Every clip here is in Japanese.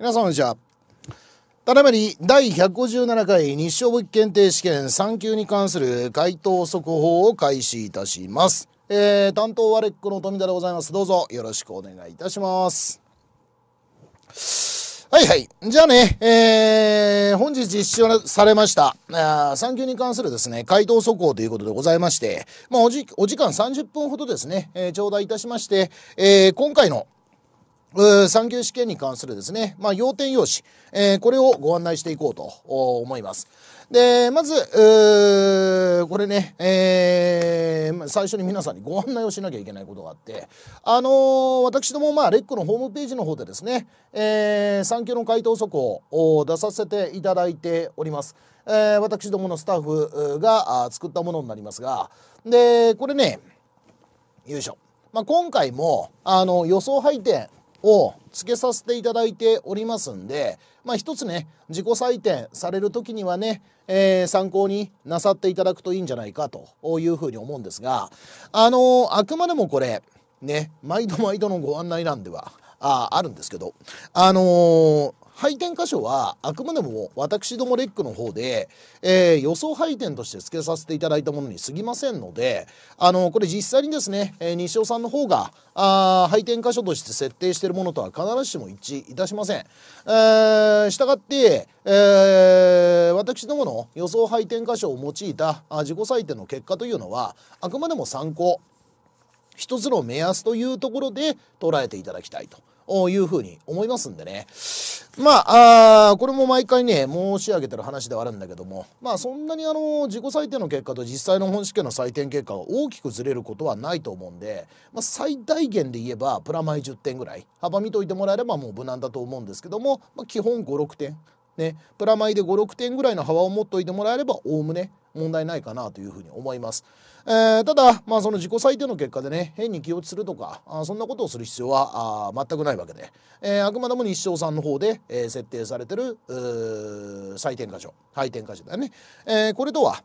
皆さんこんにちは。ただいまり第157回日照簿記検定試験3級に関する回答速報を開始いたします。えー、担当はレックの富田でございます。どうぞよろしくお願いいたします。はいはい。じゃあね、えー、本日実施されました、3級に関するですね、回答速報ということでございまして、まあ、おじ、お時間30分ほどですね、えー、頂戴いたしまして、えー、今回の、産休試験に関するですね、まあ、要点要旨、えー、これをご案内していこうと思います。で、まず、これね、えー、最初に皆さんにご案内をしなきゃいけないことがあって、あのー、私ども、まあ、レックのホームページの方でですね、えー、産休の回答速報を出させていただいております。えー、私どものスタッフが作ったものになりますが、で、これね、よいしょ。まあ、今回も、あの、予想配点をつけさせていただいておりますんで、まあ一つね、自己採点される時にはね、えー、参考になさっていただくといいんじゃないかというふうに思うんですが、あのあくまでもこれ、ね、毎度毎度のご案内なんではああるんですけど、あのー、配点箇所はあくまでも私どもレックの方で、えー、予想配点として付けさせていただいたものに過ぎませんのであのこれ実際にですね、えー、西尾さんの方があ配点箇所として設定しているものとは必ずしも一致いたしません。えー、したがって、えー、私どもの予想配点箇所を用いたあ自己採点の結果というのはあくまでも参考一つの目安というところで捉えていただきたいというふうに思いますんでね。まあ、あこれも毎回ね、申し上げてる話ではあるんだけども、まあそんなにあの、自己採点の結果と実際の本試験の採点結果が大きくずれることはないと思うんで、まあ、最大限で言えばプラマイ10点ぐらい、幅見といてもらえればもう無難だと思うんですけども、まあ、基本5、6点。ね、プラマイで56点ぐらいの幅を持っといてもらえればおおむね問題ないかなというふうに思います。えー、ただ、まあ、その自己採点の結果でね変に気落ちするとかあそんなことをする必要はあ全くないわけで、えー、あくまでも日照さんの方で、えー、設定されてる採点箇所配点箇所だよね、えこれとは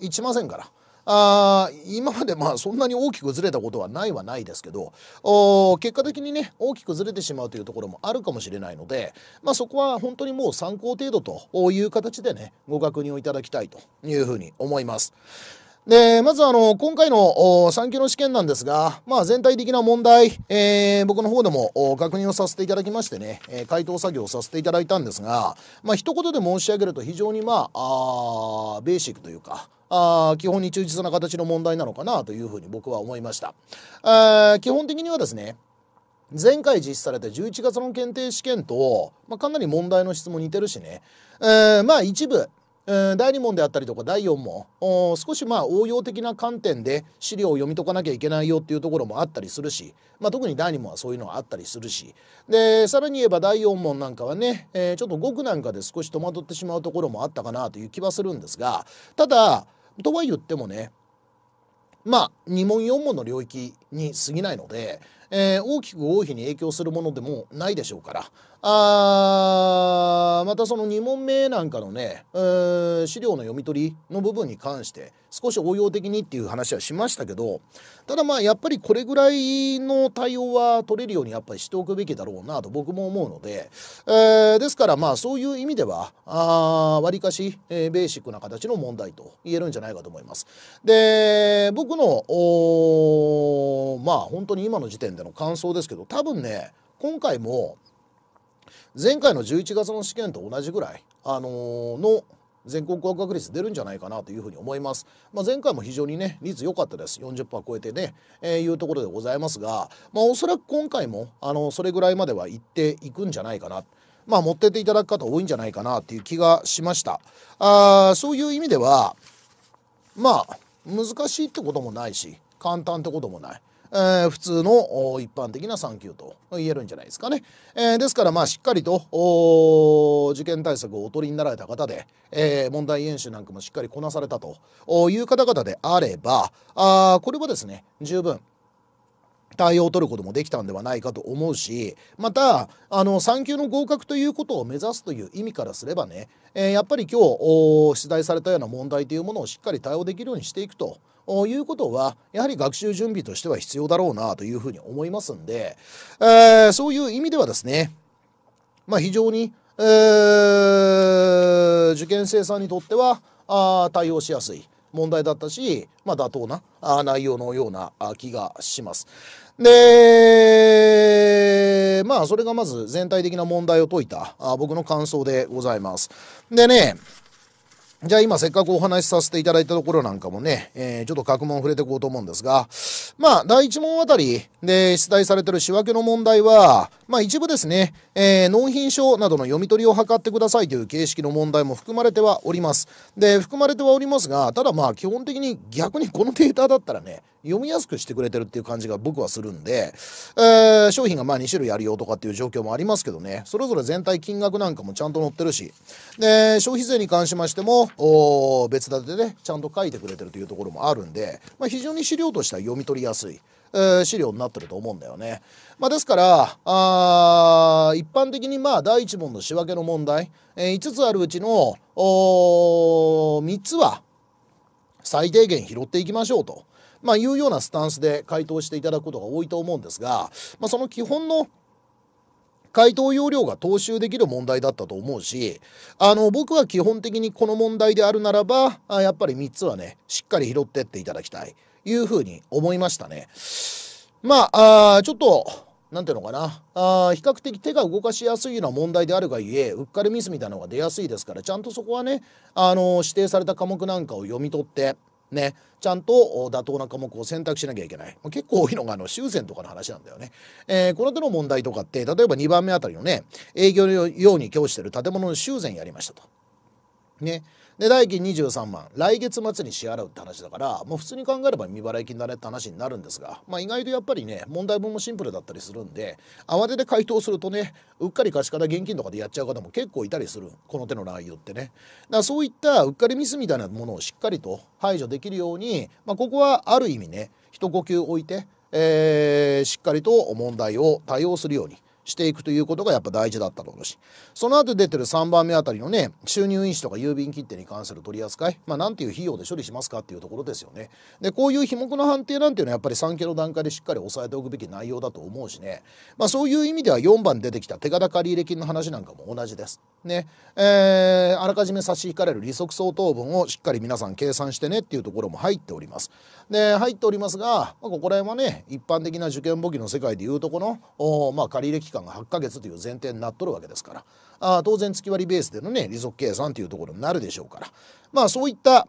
一致ませんから。あ今までまあそんなに大きくずれたことはないはないですけど結果的にね大きくずれてしまうというところもあるかもしれないので、まあ、そこは本当にもう参考程度という形でねご確認をいただきたいというふうに思います。で、まずあの、今回の3級の試験なんですが、まあ全体的な問題、えー、僕の方でも確認をさせていただきましてね、えー、回答作業をさせていただいたんですが、まあ一言で申し上げると非常にまあ、あベーシックというか、あ基本に忠実な形の問題なのかなというふうに僕は思いました。基本的にはですね、前回実施された11月の検定試験と、まあ、かなり問題の質も似てるしね、えー、まあ一部、第2問であったりとか第4問少しまあ応用的な観点で資料を読み解かなきゃいけないよっていうところもあったりするし、まあ、特に第2問はそういうのはあったりするしでさらに言えば第4問なんかはね、えー、ちょっと語句なんかで少し戸惑ってしまうところもあったかなという気はするんですがただとは言ってもねまあ2問4問の領域に過ぎないので、えー、大きく大いに影響するものでもないでしょうから。あまたその2問目なんかのね、えー、資料の読み取りの部分に関して少し応用的にっていう話はしましたけどただまあやっぱりこれぐらいの対応は取れるようにやっぱりしておくべきだろうなと僕も思うので、えー、ですからまあそういう意味ではわりかし、えー、ベーシックな形の問題と言えるんじゃないかと思います。で僕のまあ本当に今の時点での感想ですけど多分ね今回も前回の11月の試験と同じぐらい、あのー、の全国合格率出るんじゃないかなというふうに思います。まあ、前回も非常にね、率良かったです。40%超えてね、えー、いうところでございますが、まあ、おそらく今回も、あの、それぐらいまではいっていくんじゃないかな。まあ、持ってっていただく方多いんじゃないかなっていう気がしました。あそういう意味では、まあ、難しいってこともないし、簡単ってこともない。えー、普通の一般的な産休と言えるんじゃないですかね。えー、ですからまあしっかりと受験対策をお取りになられた方で、えー、問題演習なんかもしっかりこなされたという方々であればあこれはですね十分対応を取ることもできたんではないかと思うしまたあの3級の合格ということを目指すという意味からすればね、えー、やっぱり今日出題されたような問題というものをしっかり対応できるようにしていくと。いうことはやはり学習準備としては必要だろうなというふうに思いますんで、えー、そういう意味ではですね、まあ、非常に、えー、受験生さんにとってはあ対応しやすい問題だったし、まあ、妥当なあ内容のような気がします。で、まあ、それがまず全体的な問題を解いたあ僕の感想でございます。でね、じゃあ今せっかくお話しさせていただいたところなんかもね、えー、ちょっと各問触れていこうと思うんですが、まあ第1問あたりで出題されてる仕分けの問題は、まあ一部ですね、えー、納品書などの読み取りを図ってくださいという形式の問題も含まれてはおります。で、含まれてはおりますが、ただまあ基本的に逆にこのデータだったらね、読みやすくしてくれてるっていう感じが僕はするんで、えー、商品がまあ2種類あるよとかっていう状況もありますけどね、それぞれ全体金額なんかもちゃんと載ってるし、で、消費税に関しましても、お別立てでね、ちゃんと書いてくれてるというところもあるんで、まあ、非常に資料としては読み取りやすい。えー、資料になってると思うんだよね。まあ、ですから、あ一般的にまあ第1問の仕分けの問題、えー、5つあるうちのお3つは最低限拾っていきましょうと。まあ、いうようなスタンスで回答していただくことが多いと思うんですが、まあ、その基本の回答要領が踏襲できる問題だったと思うし、あの、僕は基本的にこの問題であるならば、やっぱり3つはね、しっかり拾ってっていただきたい、いうふうに思いましたね。まあ、あちょっと、なんていうのかなあ比較的手が動かしやすいような問題であるがゆえうっかりミスみたいなのが出やすいですからちゃんとそこはね、あの指定された科目なんかを読み取ってねちゃんと妥当な科目を選択しなきゃいけない、まあ、結構多いのがあの修繕とかの話なんだよね、えー、この手の問題とかって例えば2番目あたりのね営業のように供してる建物の修繕やりましたとねで代金23万来月末に支払うって話だからもう普通に考えれば未払い金だねって話になるんですが、まあ、意外とやっぱりね問題文もシンプルだったりするんで慌てて回答するとねうっかり貸し方現金とかでやっちゃう方も結構いたりするこの手の内容ってねだからそういったうっかりミスみたいなものをしっかりと排除できるように、まあ、ここはある意味ね一呼吸置いて、えー、しっかりと問題を対応するように。していくということがやっぱ大事だったろうしその後出てる3番目あたりのね収入印紙とか郵便切手に関する取り扱いまあなんていう費用で処理しますかっていうところですよねでこういう被目の判定なんていうのはやっぱり産経の段階でしっかり押さえておくべき内容だと思うしねまあそういう意味では4番出てきた手形借入金の話なんかも同じですねえー、あらかじめ差し引かれる利息相当分をしっかり皆さん計算してねっていうところも入っておりますで入っておりますが、まあ、ここら辺はね一般的な受験簿記の世界でいうとこのおまあ借入金期間が8ヶ月という前提になっとるわけですからあ当然月割りベースでのね利息計算というところになるでしょうからまあそういった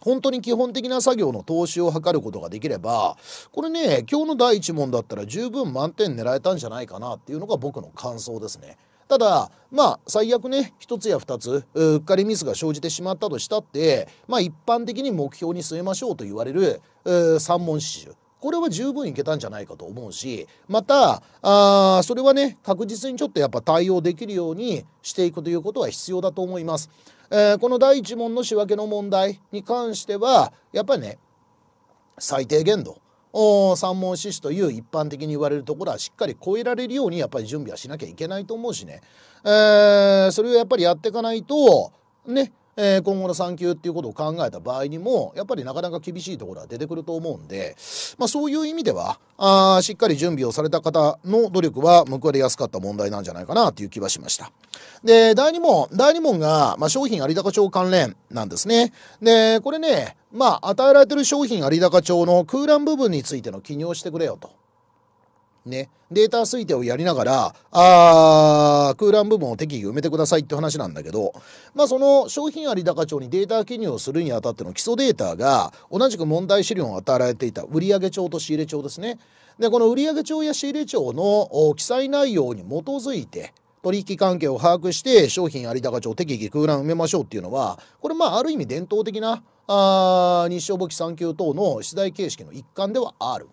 本当に基本的な作業の投資を図ることができればこれね今日の第1問だったら十分満点狙えたんじゃないかなっていうのが僕の感想ですね。ただまあ最悪ね1つや2つうっかりミスが生じてしまったとしたってまあ一般的に目標に据えましょうと言われる3問死守これは十分いけたんじゃないかと思うしまたあそれはね確実にちょっとやっぱ対応できるようにしていくということは必要だと思います。えー、この第1問の仕分けの問題に関してはやっぱりね最低限度三問死という一般的に言われるところはしっかり超えられるようにやっぱり準備はしなきゃいけないと思うしね、えー、それをやっぱりやっていかないとねえー、今後の産休っていうことを考えた場合にもやっぱりなかなか厳しいところは出てくると思うんで、まあ、そういう意味ではあしっかり準備をされた方の努力は報われやすかった問題なんじゃないかなという気はしました。で第2問第2問が、まあ、商品有高帳関連なんですね。でこれねまあ与えられてる商品有高帳の空欄部分についての記入をしてくれよと。ね、データ推定をやりながら、あー、空欄部分を適宜埋めてくださいって話なんだけど、まあその商品有高帳にデータ記入をするにあたっての基礎データが、同じく問題資料を与えられていた売上帳と仕入れ帳ですね。で、この売上帳や仕入れ帳の記載内容に基づいて、取引関係を把握して商品有高帳適宜空欄埋めましょうっていうのはこれまあある意味伝統的なあ日照簿記3級等の出題形式の一環ではある。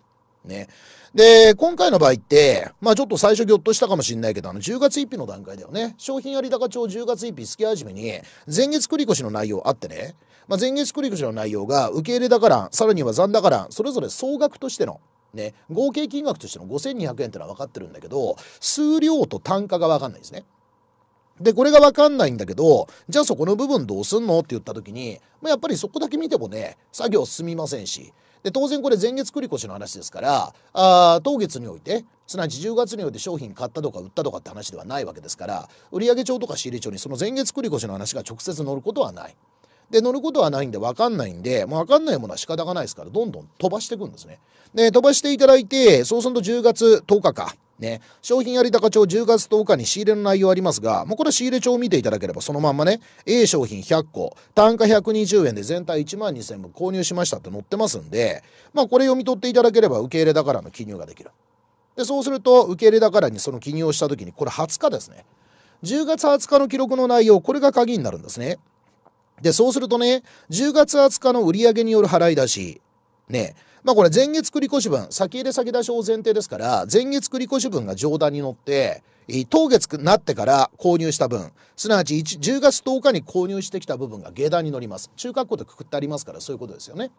ね。で、今回の場合って、まあちょっと最初ぎょっとしたかもしれないけど、あの10月1日の段階だよね。商品有高帳10月1日月始めに、前月繰越の内容あってね。まあ前月繰越の内容が、受け入れから、さらには残高欄、それぞれ総額としての、ね、合計金額としての5200円ってのは分かってるんだけど、数量と単価が分かんないですね。で、これがわかんないんだけど、じゃあそこの部分どうすんのって言った時に、まあ、やっぱりそこだけ見てもね、作業進みませんし、で当然これ前月繰越の話ですからあ当月においてすなわち10月において商品買ったとか売ったとかって話ではないわけですから売上帳とか仕入帳にその前月繰越の話が直接載ることはない。で乗ることはないんで分かんないんで、もう分かんないものは仕方がないですからどんどん飛ばしていくんですね。で飛ばしていただいてそうすると10月10日かね、商品有高帳10月10日に仕入れの内容ありますが、もうこれ仕入れ帳を見ていただければそのまんまね、A 商品100個、単価120円で全体1万2000分購入しましたって載ってますんで、まあこれ読み取っていただければ受け入れだからの記入ができる。で、そうすると受け入れだからにその記入をした時に、これ20日ですね。10月20日の記録の内容、これが鍵になるんですね。で、そうするとね、10月20日の売上による払い出し、ね、まあこれ前月繰越分、先入れ先出しを前提ですから、前月繰越分が上段に乗って、当月になってから購入した分、すなわち10月10日に購入してきた部分が下段に乗ります。中括弧でくくってありますから、そういうことですよね。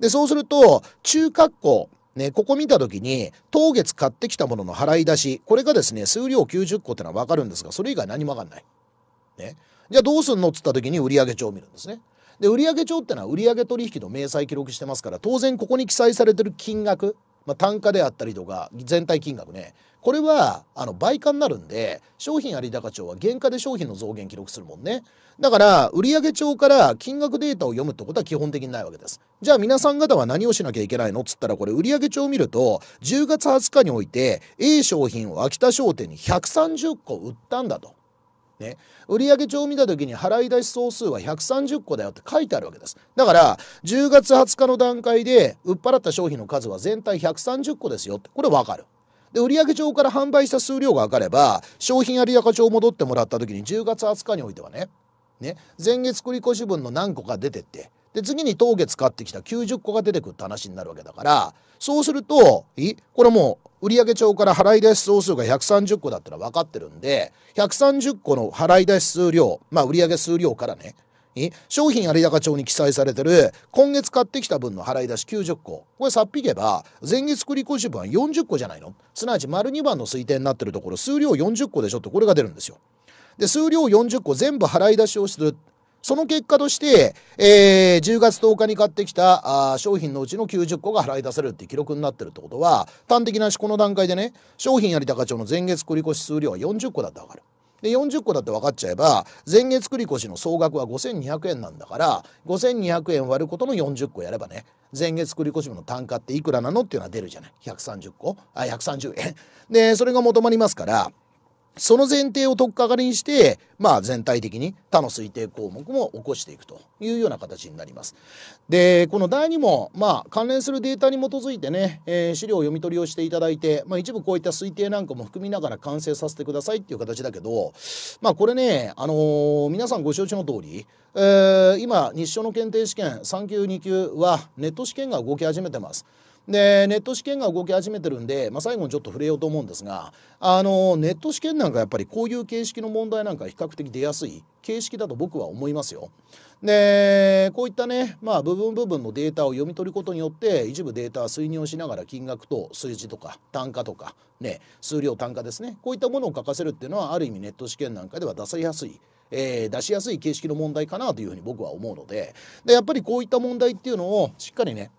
で、そうすると、中括弧、ね、ここ見た時に、当月買ってきたものの払い出し、これがですね、数量90個ってのはわかるんですが、それ以外何もわかんない。ね。じゃあどうすんのっつった時に売上帳を見るんですね。で売上帳ってのは売上取引の明細記録してますから当然ここに記載されてる金額、まあ、単価であったりとか全体金額ねこれはあの倍価になるんで商品有高帳は原価で商品の増減記録するもんねだから売上帳から金額データを読むってことは基本的にないわけですじゃあ皆さん方は何をしなきゃいけないのっつったらこれ売上帳を見ると10月20日において A 商品を秋田商店に130個売ったんだと。ね、売上帳を見た時に払い出し総数は130個だよって書いてあるわけですだから10月20日の段階で売っ払った商品の数は全体130個ですよってこれ分かるで売上帳から販売した数量が分かれば商品有高帳を戻ってもらった時に10月20日においてはねね前月繰越分の何個か出てってで次に峠使ってきた90個が出てくるって話になるわけだからそうするとこれもう売上帳から払い出し総数が130個だってのは分かってるんで130個の払い出し数量まあ売上数量からね商品有高帳に記載されてる今月買ってきた分の払い出し90個これさっぴけば前月繰越し分は40個じゃないのすなわち丸2番の推定になってるところ数量40個でしょってこれが出るんですよ。で数量40個全部払い出しをするその結果として、えー、10月10日に買ってきたあ商品のうちの90個が払い出されるっていう記録になってるってことは、端的なし、この段階でね、商品有高帳の前月繰越数量は40個だってわかる。で40個だって分かっちゃえば前月繰越の総額は5200円なんだから5200円割ることの40個やればね前月繰越の単価っていくらなのっていうのは出るじゃない130個あ130円でそれが求まりますからその前提を取っかかりにして、まあ全体的に他の推定項目も起こしていくというような形になります。で、この第2問、まあ関連するデータに基づいてね、えー、資料を読み取りをしていただいて、まあ一部こういった推定なんかも含みながら完成させてくださいっていう形だけど、まあこれね、あのー、皆さんご承知の通り、えー、今、日照の検定試験3級2級はネット試験が動き始めてます。でネット試験が動き始めてるんで、まあ、最後にちょっと触れようと思うんですがあのネット試験なんかやっぱりこういう形式の問題なんか比較的出やすい形式だと僕は思いますよ。でこういったね、まあ、部分部分のデータを読み取ることによって一部データは推入しながら金額と数字とか単価とか、ね、数量単価ですねこういったものを書かせるっていうのはある意味ネット試験なんかでは出されやすいえー、出しやすい形式の問題かなというふうに僕は思うのででやっぱりこういった問題っていうのをしっかりね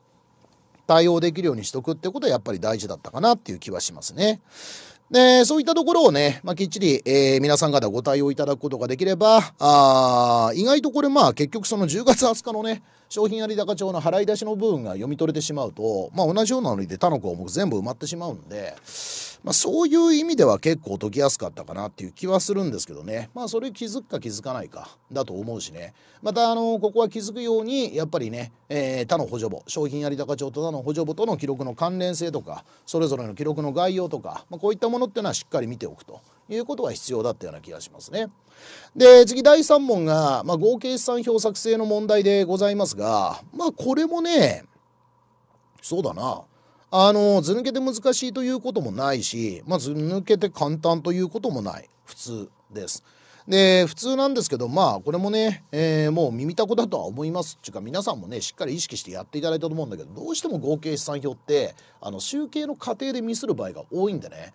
対応できるようにしとくってことはやっぱり大事だったかなっていう気はしますね。で、そういったところをね、まあ、きっちり、えー、皆さん方ご対応いただくことができれば、あ意外とこれまあ結局その10月20日のね、商品有高帳の払い出しの部分が読み取れてしまうと、まあ同じようなのにで他の項目全部埋まってしまうんで、まあ、そういう意味では結構解きやすかったかなっていう気はするんですけどねまあそれ気づくか気づかないかだと思うしねまたあのここは気づくようにやっぱりね、えー、他の補助簿商品有高帳と他の補助簿との記録の関連性とかそれぞれの記録の概要とか、まあ、こういったものっていうのはしっかり見ておくということが必要だったような気がしますね。で次第3問が、まあ、合計資産表作成の問題でございますがまあこれもねそうだなあの図抜けて難しいということもないし、まあ、図抜けて簡単ということもない普通です。で、普通なんですけど、まあ、これもね、えー、もう耳たこだとは思いますっていうか、皆さんもね、しっかり意識してやっていただいたと思うんだけど、どうしても合計試算表って、あの、集計の過程でミスる場合が多いんでね、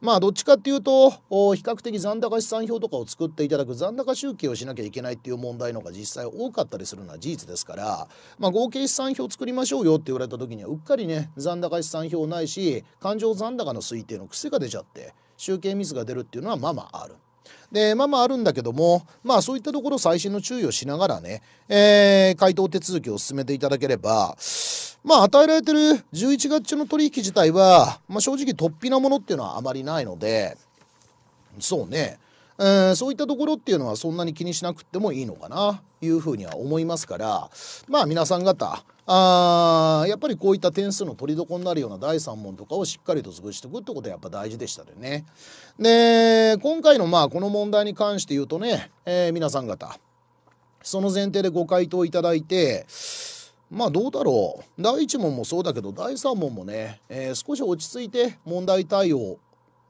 まあ、どっちかっていうと、比較的残高試算表とかを作っていただく残高集計をしなきゃいけないっていう問題の方が実際多かったりするのは事実ですから、まあ、合計試算表作りましょうよって言われた時には、うっかりね、残高試算表ないし、勘定残高の推定の癖が出ちゃって、集計ミスが出るっていうのはまあまあある。でまあまああるんだけどもまあそういったところ最新の注意をしながらね、えー、回答手続きを進めていただければまあ与えられてる11月中の取引自体は、まあ、正直突飛なものっていうのはあまりないのでそうねうんそういったところっていうのはそんなに気にしなくてもいいのかないうふうには思いますからまあ皆さん方あやっぱりこういった点数の取りどこになるような第3問とかをしっかりと潰していくってことはやっぱ大事でしたよね。で今回のまあこの問題に関して言うとね、えー、皆さん方その前提でご回答いただいてまあどうだろう第1問もそうだけど第3問もね、えー、少し落ち着いて問題対応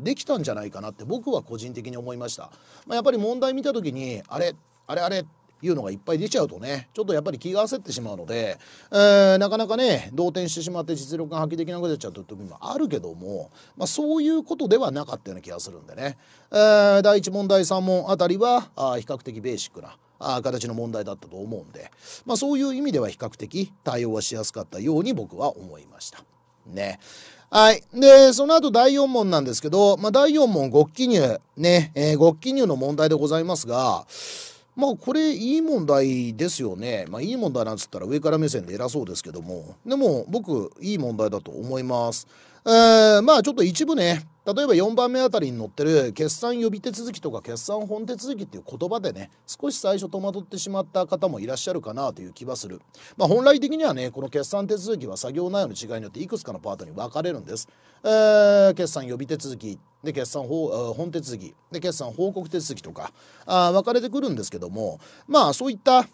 できたんじゃないかなって僕は個人的に思いました。まあ、やっぱり問題見た時にあれあれあれいうのがいっぱい出ちゃうとねちょっとやっぱり気が焦ってしまうので、えー、なかなかね動転してしまって実力が発揮できなくなっちゃうという時もあるけども、まあ、そういうことではなかったような気がするんでね、えー、第1問第3問あたりはあ比較的ベーシックなあ形の問題だったと思うんで、まあ、そういう意味では比較的対応はしやすかったように僕は思いました。ね。はい。で、その後第4問なんですけど、まあ、第4問、極記入。ね、えー、極記入の問題でございますが、まあこれいい問題ですよね。まあいい問題なんつったら上から目線で偉そうですけども。でも僕いい問題だと思います。えー、まあちょっと一部ね、例えば4番目あたりに載ってる決算予備手続きとか決算本手続きっていう言葉でね少し最初戸惑ってしまった方もいらっしゃるかなという気はする、まあ、本来的にはねこの決算手続きは作業内容の違いによっていくつかのパートに分かれるんです、えー、決算予備手続きで決算本手続きで決算報告手続きとかあ分かれてくるんですけどもまあそういった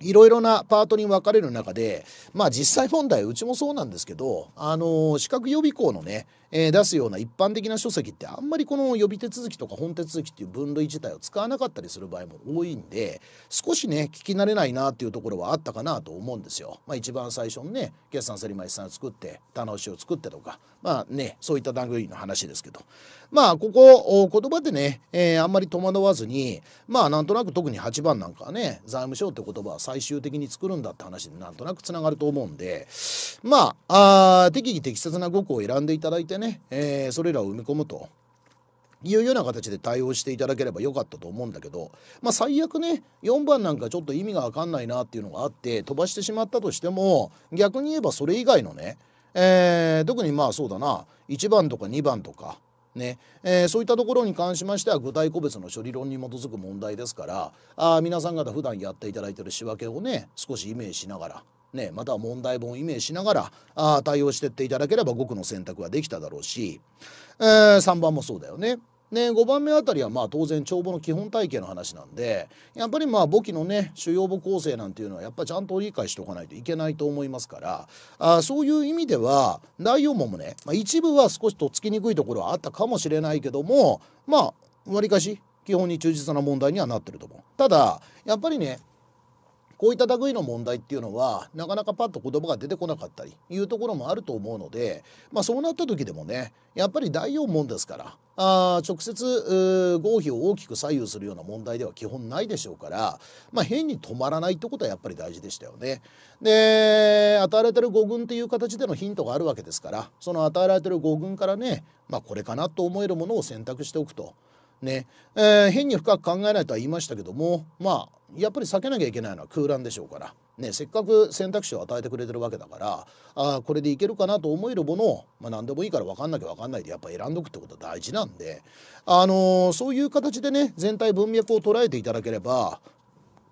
いろいろなパートに分かれる中で、まあ実際問題、うちもそうなんですけど、あの、資格予備校のね、えー、出すような一般的な書籍ってあんまりこの予備手続きとか本手続きっていう分類自体を使わなかったりする場合も多いんで、少しね、聞き慣れないなっていうところはあったかなと思うんですよ。まあ一番最初のね、決算セリマイさんを作って、棚卸しを作ってとか、まあね、そういった段類の話ですけど。まあここ、言葉でね、えー、あんまり戸惑わずに、まあなんとなく特に8番なんかはね、財務省って言葉は最終的に作るんだって話になんとなくつながると思うんでまああ適宜適切な語句を選んでいただいてね、えー、それらを埋め込むというような形で対応していただければよかったと思うんだけど、まあ、最悪ね4番なんかちょっと意味が分かんないなっていうのがあって飛ばしてしまったとしても逆に言えばそれ以外のね、えー、特にまあそうだな1番とか2番とかねえー、そういったところに関しましては具体個別の処理論に基づく問題ですからあ皆さん方普段やっていただいてる仕分けをね少しイメージしながらね、または問題文をイメージしながらあ対応してっていただければ5区の選択はできただろうし、えー、3番もそうだよね。で5番目あたりはまあ当然帳簿の基本体系の話なんでやっぱりまあ簿記のね主要簿構成なんていうのはやっぱちゃんと理解しておかないといけないと思いますからあそういう意味では内容もね、まあ、一部は少しとっつきにくいところはあったかもしれないけどもまあわりかし基本に忠実な問題にはなってると思う。ただやっぱりねこういった類の問題っていうのはなかなかパッと言葉が出てこなかったりいうところもあると思うので、まあ、そうなった時でもねやっぱり大4問ですからあ直接合否を大きく左右するような問題では基本ないでしょうから、まあ、変に止まらないってことはやっぱり大事でしたよね。で与えられてる語軍っていう形でのヒントがあるわけですからその与えられてる語軍からね、まあ、これかなと思えるものを選択しておくと。ね、えー、変に深く考えないとは言いましたけどもまあやっぱり避けなきゃいけないのは空欄でしょうから。ね、せっかく選択肢を与えてくれてるわけだからあこれでいけるかなと思えるものを、まあ、何でもいいから分かんなきゃ分かんないでやっぱ選んどくってことは大事なんで、あのー、そういう形でね全体文脈を捉えていただければ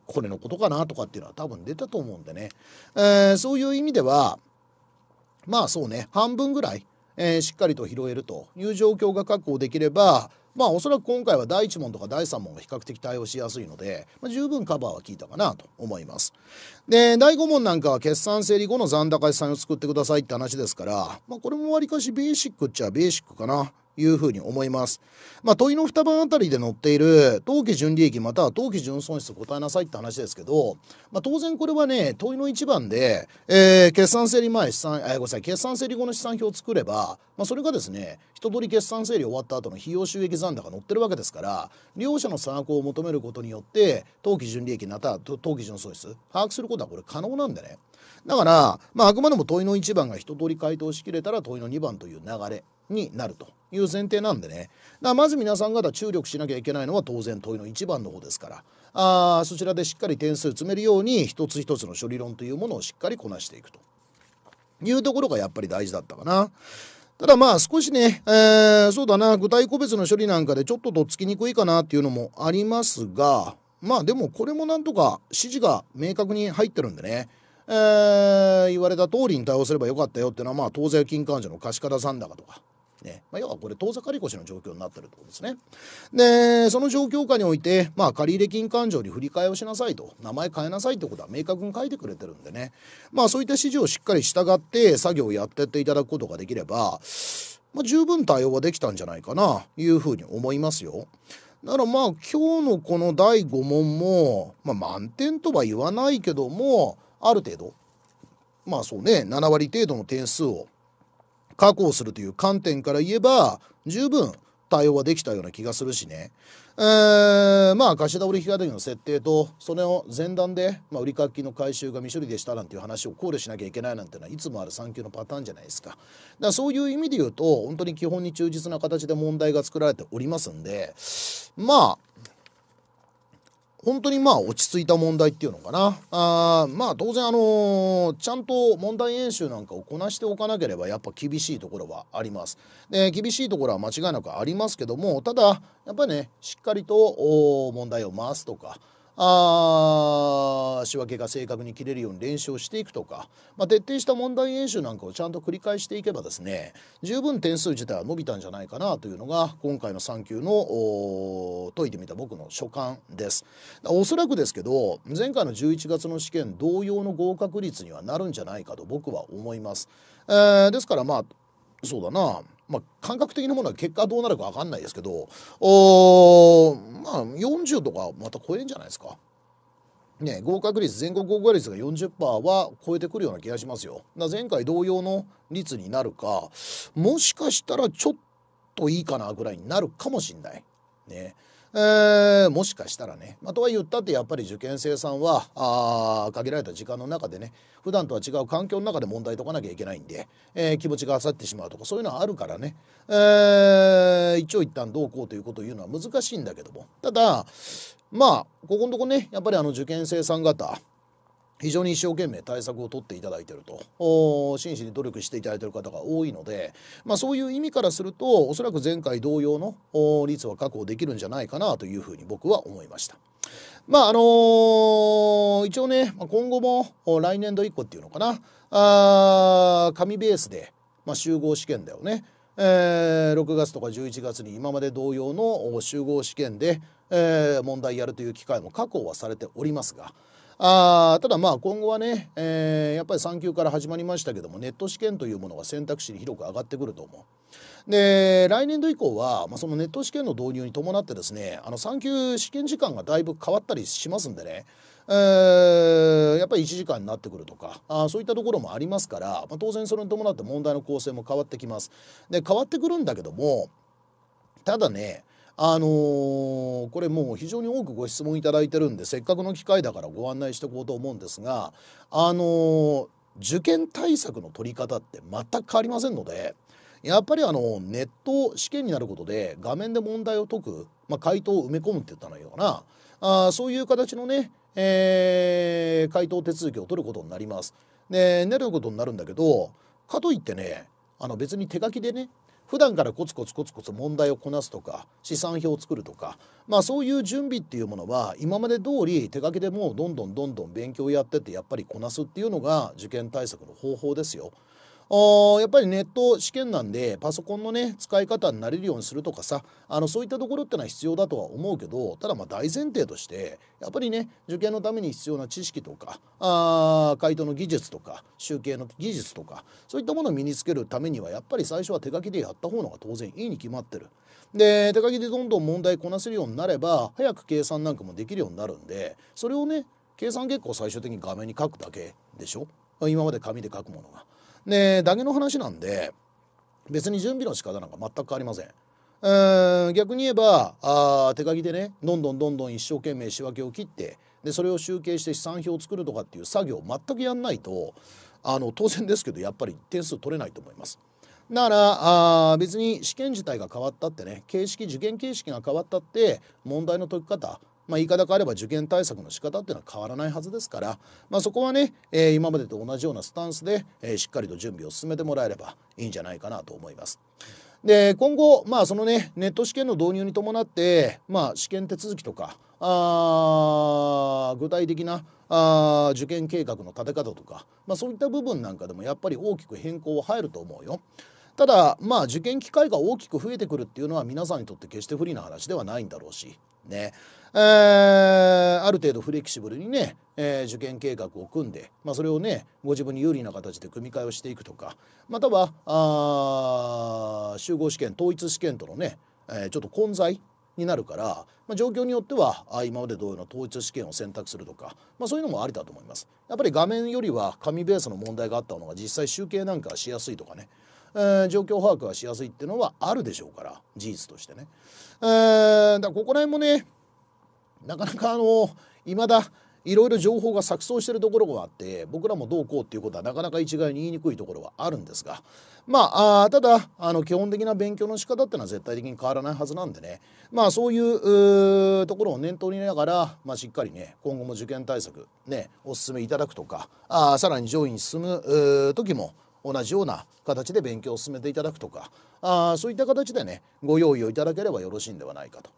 これのことかなとかっていうのは多分出たと思うんでね、えー、そういう意味ではまあそうね半分ぐらい、えー、しっかりと拾えるという状況が確保できればまあおそらく今回は第1問とか第3問が比較的対応しやすいので、まあ、十分カバーは効いたかなと思います。で、第5問なんかは決算整理後の残高資産を作ってくださいって話ですから、まあ、これもわりかしベーシックっちゃベーシックかな。いうふうに思います。まあ、問いの2番あたりで載っている、当期純利益または当期純損失答えなさいって話ですけど、まあ、当然これはね、問いの1番で、えー、決算整理前、資産、えー、ごめんなさい、決算整理後の資産表を作れば、まあ、それがですね、一通り決算整理終わった後の費用収益残高載ってるわけですから、両者の参額を求めることによって、当期純利益または当期純損失、把握することはこれ可能なんでね。だから、まあ、あくまでも問いの1番が一通り回答しきれたら問いの2番という流れになるという前提なんでね。だからまず皆さん方注力しなきゃいけないのは当然問いの1番の方ですから。あそちらでしっかり点数詰めるように一つ一つの処理論というものをしっかりこなしていくというところがやっぱり大事だったかな。ただまあ少しね、えー、そうだな、具体個別の処理なんかでちょっととっつきにくいかなっていうのもありますが、まあでもこれもなんとか指示が明確に入ってるんでね、えー、言われた通りに対応すればよかったよっていうのはまあ当座預金患者の貸方残高とか。ねまあ、要はこれ当座借越の状況になってるってことですね。でその状況下において、まあ、借入金勘定に振り替えをしなさいと名前変えなさいってことは明確に書いてくれてるんでね、まあ、そういった指示をしっかり従って作業をやってっていただくことができれば、まあ、十分対応はできたんじゃないかないうふうに思いますよ。ならまあ今日のこの第5問も、まあ、満点とは言わないけどもある程度まあそうね7割程度の点数を確保するという観点から言えば十分対応はできたような気がするしね。えー、まあ貸し倒れ被害届の設定とそれを前段で、まあ、売掛金の回収が未処理でしたなんていう話を考慮しなきゃいけないなんていうのはいつもある産休のパターンじゃないですか。だからそういう意味で言うと本当に基本に忠実な形で問題が作られておりますんでまあ本当にまあ落ち着いた問題っていうのかなあまあ当然あのー、ちゃんと問題演習なんかをこなしておかなければやっぱ厳しいところはありますで厳しいところは間違いなくありますけどもただやっぱりねしっかりと問題を回すとかあ仕分けが正確に切れるように練習をしていくとか、まあ、徹底した問題演習なんかをちゃんと繰り返していけばですね十分点数自体は伸びたんじゃないかなというのが今回の3級の解いてみた僕の所感です。おそらくですけど前回の11月の試験同様の合格率にはなるんじゃないかと僕は思います。えー、ですからまあそうだなまあ、感覚的なものは結果どうなるか分かんないですけどおまあ40とかまた超えんじゃないですか。ね、合格率全国合格率が40%は超えてくるような気がしますよ。前回同様の率になるかもしかしたらちょっといいかなぐらいになるかもしんない。ね、えー、もしかしたらね、まあ、とは言ったってやっぱり受験生さんはあ限られた時間の中でね普段とは違う環境の中で問題解かなきゃいけないんで、えー、気持ちが焦ってしまうとかそういうのはあるからね、えー、一応一旦どうこうということを言うのは難しいんだけどもただまあここのとこねやっぱりあの受験生さん方非常に一生懸命対策を取っていただいていると真摯に努力していただいている方が多いので、まあ、そういう意味からするとおそらく前回同様の率は確保できるんじゃないかなというふうに僕は思いました。まああのー、一応ね今後も来年度以降っていうのかなあ紙ベースで、まあ、集合試験だよね、えー、6月とか11月に今まで同様の集合試験で、えー、問題やるという機会も確保はされておりますが。あただまあ今後はね、えー、やっぱり産休から始まりましたけどもネット試験というものが選択肢に広く上がってくると思う。で来年度以降は、まあ、そのネット試験の導入に伴ってですねあの産休試験時間がだいぶ変わったりしますんでねえー、やっぱり1時間になってくるとかあそういったところもありますから、まあ、当然それに伴って問題の構成も変わってきます。で変わってくるんだけどもただねあのー、これもう非常に多くご質問いただいてるんでせっかくの機会だからご案内していこうと思うんですがあのー、受験対策の取り方って全く変わりませんのでやっぱりあのネット試験になることで画面で問題を解く、まあ、回答を埋め込むって言ったのようなあそういう形のね、えー、回答手続きを取ることになります。で、ね、なることになるんだけどかといってねあの別に手書きでね普段からコツコツコツコツ問題をこなすとか試算表を作るとかまあそういう準備っていうものは今まで通り手書きでもどんどんどんどん勉強やっててやっぱりこなすっていうのが受験対策の方法ですよ。あやっぱりネット試験なんでパソコンのね使い方になれるようにするとかさあのそういったところってのは必要だとは思うけどただまあ大前提としてやっぱりね受験のために必要な知識とかあ回答の技術とか集計の技術とかそういったものを身につけるためにはやっぱり最初は手書きでやった方のが当然いいに決まってる。で手書きでどんどん問題こなせるようになれば早く計算なんかもできるようになるんでそれをね計算結構最終的に画面に書くだけでしょ今まで紙で書くものが。でだけの話なんで別に準備の仕方なんか全く変わりません。うん逆に言えばあ手書きでねどんどんどんどん一生懸命仕分けを切ってでそれを集計して試算表を作るとかっていう作業を全くやんないとあの当然ですけどやっぱり点数取れないと思います。だからあ別に試験自体が変わったってね形式受験形式が変わったって問題の解き方まあ、言い方変われば受験対策の仕方っていうのは変わらないはずですから、まあ、そこはね、えー、今までと同じようなスタンスで、えー、しっかりと準備を進めてもらえればいいんじゃないかなと思います。で今後、まあ、そのねネット試験の導入に伴って、まあ、試験手続きとかあ具体的なあ受験計画の立て方とか、まあ、そういった部分なんかでもやっぱり大きく変更は入ると思うよ。ただまあ受験機会が大きく増えてくるっていうのは皆さんにとって決して不利な話ではないんだろうしね。えー、ある程度フレキシブルにね、えー、受験計画を組んで、まあ、それをねご自分に有利な形で組み替えをしていくとかまたはあ集合試験統一試験とのね、えー、ちょっと混在になるから、まあ、状況によってはあ今まで同様の統一試験を選択するとか、まあ、そういうのもありだと思います。やっぱり画面よりは紙ベースの問題があったのが実際集計なんかしやすいとかねえー、状況把握がしやすいっていうのはあるでしょうから事実としてね、えー、だここら辺もねなかなかあの未だいろいろ情報が錯綜してるところがあって僕らもどうこうっていうことはなかなか一概に言いにくいところはあるんですがまあただあの基本的な勉強の仕方っていうのは絶対的に変わらないはずなんでねまあそういうところを念頭に入れながら、まあ、しっかりね今後も受験対策ねお勧めいただくとかあさらに上位に進む時も同じような形で勉強を進めていただくとかあそういった形でねご用意をいただければよろしいんではないかと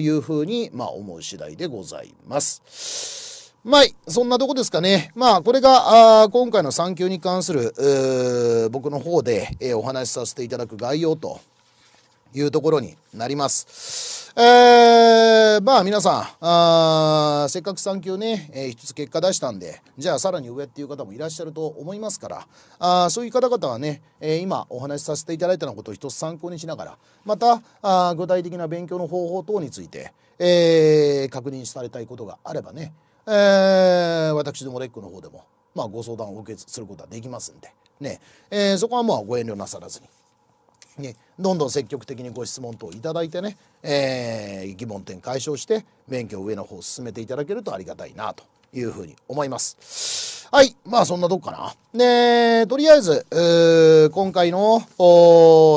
いうふうに、まあ、思う次第でございます。まあ、そんなとこですかね。まあ、これが、あ今回の産休に関する、僕の方で、えー、お話しさせていただく概要というところになります。えー、まあ皆さん、あせっかく3級ね、えー、一つ結果出したんで、じゃあさらに上っていう方もいらっしゃると思いますから、あそういう方々はね、えー、今お話しさせていただいたようなことを一つ参考にしながら、またあ具体的な勉強の方法等について、えー、確認されたいことがあればね、えー、私どもレックの方でも、まあ、ご相談を受けすることはできますんで、ねえー、そこはまあご遠慮なさらずに。ね、どんどん積極的にご質問等頂いてね、えー、疑問点解消して免許上の方進めていただけるとありがたいなというふうに思います。はい。まあ、そんなとこかな。ねとりあえず、今回の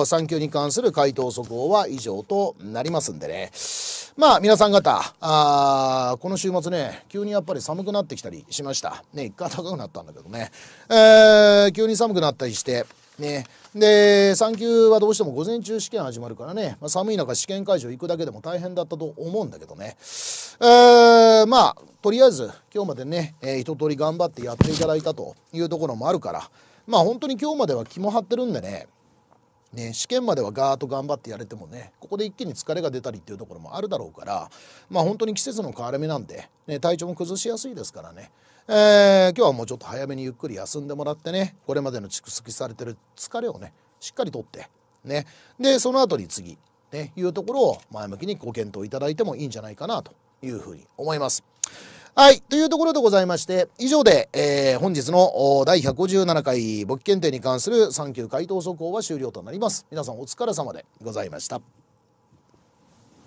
産休に関する回答速報は以上となりますんでね。まあ、皆さん方、あこの週末ね、急にやっぱり寒くなってきたりしました。ね、一回高くなったんだけどね。えー、急に寒くなったりして、ね、で3級はどうしても午前中試験始まるからね、まあ、寒い中試験会場行くだけでも大変だったと思うんだけどね、えー、まあとりあえず今日までね、えー、一通り頑張ってやっていただいたというところもあるからまあ本当に今日までは気も張ってるんでねね、試験まではガーッと頑張ってやれてもねここで一気に疲れが出たりっていうところもあるだろうからまあ本当に季節の変わり目なんで、ね、体調も崩しやすいですからねえー、今日はもうちょっと早めにゆっくり休んでもらってねこれまでの蓄積されてる疲れをねしっかりとってねでその後に次ねいうところを前向きにご検討いただいてもいいんじゃないかなというふうに思います。はい。というところでございまして、以上で、えー、本日の第157回簿記検定に関する3級回答速報は終了となります。皆さんお疲れ様でございました。